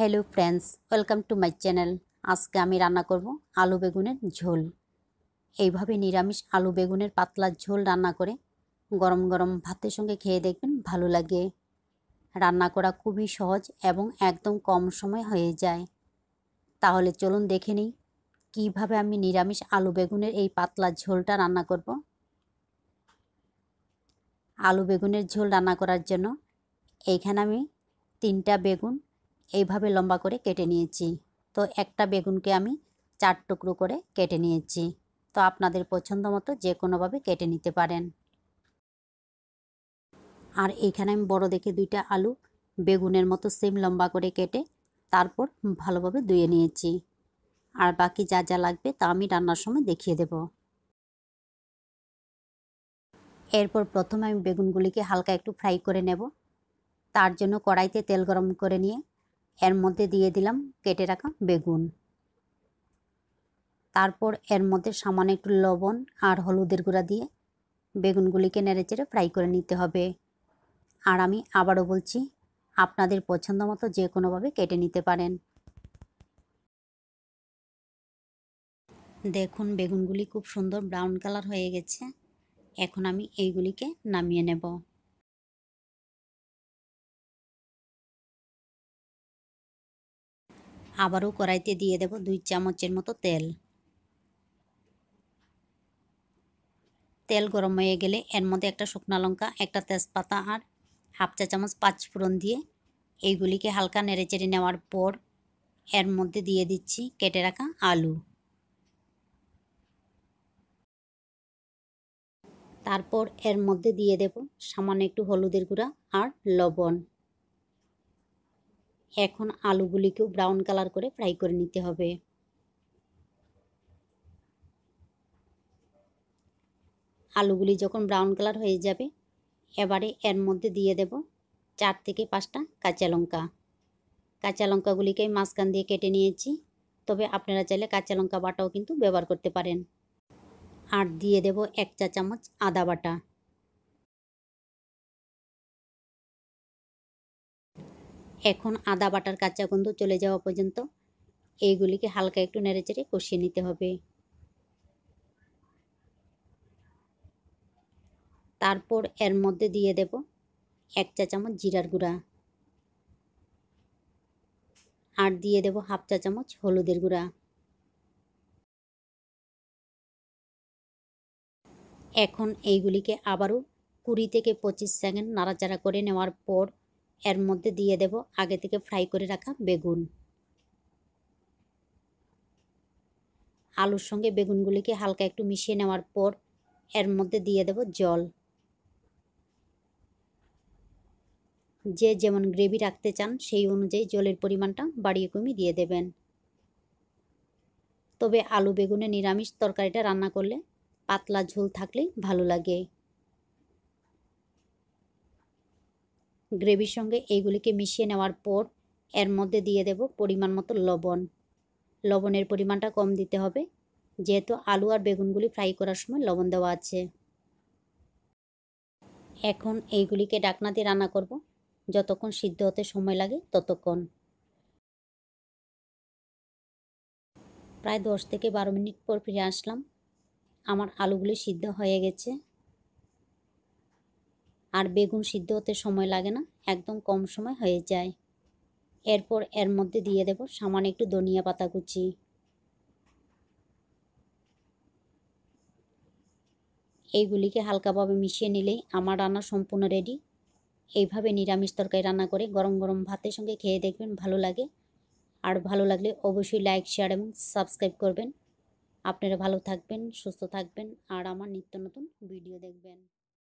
hello friends welcome to my channel আজকে আমি রান্না করব আলু বেগুনের ঝোল এইভাবে নিরামিষ আলু বেগুনের পাতলা ঝোল রান্না করে গরম গরম ভাতের সঙ্গে খেয়ে দেখবেন ভালো লাগে রান্না করা খুবই সহজ এবং একদম কম সময় হয়ে যায় তাহলে চলুন দেখে নিই কীভাবে আমি নিরামিষ আলু বেগুনের এই পাতলা ঝোলটা রান্না করব আলু বেগুনের ঝোল রান্না করার জন্য এইখানে আমি তিনটা বেগুন এইভাবে লম্বা করে কেটে নিয়েছি তো একটা বেগুনকে আমি চার টুকরো করে কেটে নিয়েছি তো আপনাদের পছন্দ মতো যে কোনোভাবে কেটে নিতে পারেন আর এইখানে আমি বড় দেখে দুইটা আলু বেগুনের মতো সেম লম্বা করে কেটে তারপর ভালোভাবে ধুয়ে নিয়েছি আর বাকি যা যা লাগবে তা আমি রান্নার সময় দেখিয়ে দেব এরপর প্রথমে আমি বেগুনগুলিকে হালকা একটু ফ্রাই করে নেব তার জন্য কড়াইতে তেল গরম করে নিয়ে এর মধ্যে দিয়ে দিলাম কেটে রাখা বেগুন তারপর এর মধ্যে সামান্য একটু লবণ আর হলুদের গুঁড়া দিয়ে বেগুনগুলিকে নেড়েচেড়ে ফ্রাই করে নিতে হবে আর আমি আবারও বলছি আপনাদের পছন্দ মতো যে কোনোভাবে কেটে নিতে পারেন দেখুন বেগুনগুলি খুব সুন্দর ব্রাউন কালার হয়ে গেছে এখন আমি এইগুলিকে নামিয়ে নেব আবারও কড়াইতে দিয়ে দেব দুই চামচের মতো তেল তেল গরম হয়ে গেলে এর মধ্যে একটা শুকনো লঙ্কা একটা তেজপাতা আর হাফ চা চামচ পাঁচ ফোড়ন দিয়ে এইগুলিকে হালকা নেড়েচেড়ে নেওয়ার পর এর মধ্যে দিয়ে দিচ্ছি কেটে রাখা আলু তারপর এর মধ্যে দিয়ে দেব সামান্য একটু হলুদের গুঁড়া আর লবণ এখন আলুগুলিকেও ব্রাউন কালার করে ফ্রাই করে নিতে হবে আলুগুলি যখন ব্রাউন কালার হয়ে যাবে এবারে এর মধ্যে দিয়ে দেব চার থেকে পাঁচটা কাঁচা লঙ্কা কাঁচা লঙ্কাগুলিকে মাঝখান দিয়ে কেটে নিয়েছি তবে আপনারা চাইলে কাঁচা লঙ্কা বাটাও কিন্তু ব্যবহার করতে পারেন আর দিয়ে দেব এক চা চামচ আদা বাটা এখন আদা বাটার কাঁচা গন্ধ চলে যাওয়া পর্যন্ত এইগুলিকে হালকা একটু নেড়েচেড়ে কষিয়ে নিতে হবে তারপর এর মধ্যে দিয়ে দেব এক চা চামচ জিরার গুঁড়া আর দিয়ে দেব হাফ চা চামচ হলুদের গুঁড়া এখন এইগুলিকে আবারও কুড়ি থেকে পঁচিশ সেকেন্ড নাড়াচাড়া করে নেওয়ার পর এর মধ্যে দিয়ে দেব আগে থেকে ফ্রাই করে রাখা বেগুন আলুর সঙ্গে বেগুনগুলিকে হালকা একটু মিশিয়ে নেওয়ার পর এর মধ্যে দিয়ে দেব জল যে যেমন গ্রেভি রাখতে চান সেই অনুযায়ী জলের পরিমাণটা বাড়িয়ে কমিয়ে দিয়ে দেবেন তবে আলু বেগুনে নিরামিষ তরকারিটা রান্না করলে পাতলা ঝোল থাকলে ভালো লাগে গ্রেভির সঙ্গে এইগুলিকে মিশিয়ে নেওয়ার পর এর মধ্যে দিয়ে দেব পরিমাণ মতো লবণ লবণের পরিমাণটা কম দিতে হবে যেহেতু আলু আর বেগুনগুলি ফ্রাই করার সময় লবণ দেওয়া আছে এখন এইগুলিকে ডাকনা দিয়ে রান্না করব যতক্ষণ সিদ্ধ হতে সময় লাগে ততক্ষণ প্রায় দশ থেকে বারো মিনিট পর ফিরে আসলাম আমার আলুগুলি সিদ্ধ হয়ে গেছে আর বেগুন সিদ্ধ হতে সময় লাগে না একদম কম সময় হয়ে যায় এরপর এর মধ্যে দিয়ে দেব সামান্য একটু ধনিয়া পাতা কুচি এইগুলিকে হালকাভাবে মিশিয়ে নিলেই আমার রান্না সম্পূর্ণ রেডি এইভাবে নিরামিষ তরকারি রান্না করে গরম গরম ভাতের সঙ্গে খেয়ে দেখবেন ভালো লাগে আর ভালো লাগলে অবশ্যই লাইক শেয়ার এবং সাবস্ক্রাইব করবেন আপনারা ভালো থাকবেন সুস্থ থাকবেন আর আমার নিত্য নতুন ভিডিও দেখবেন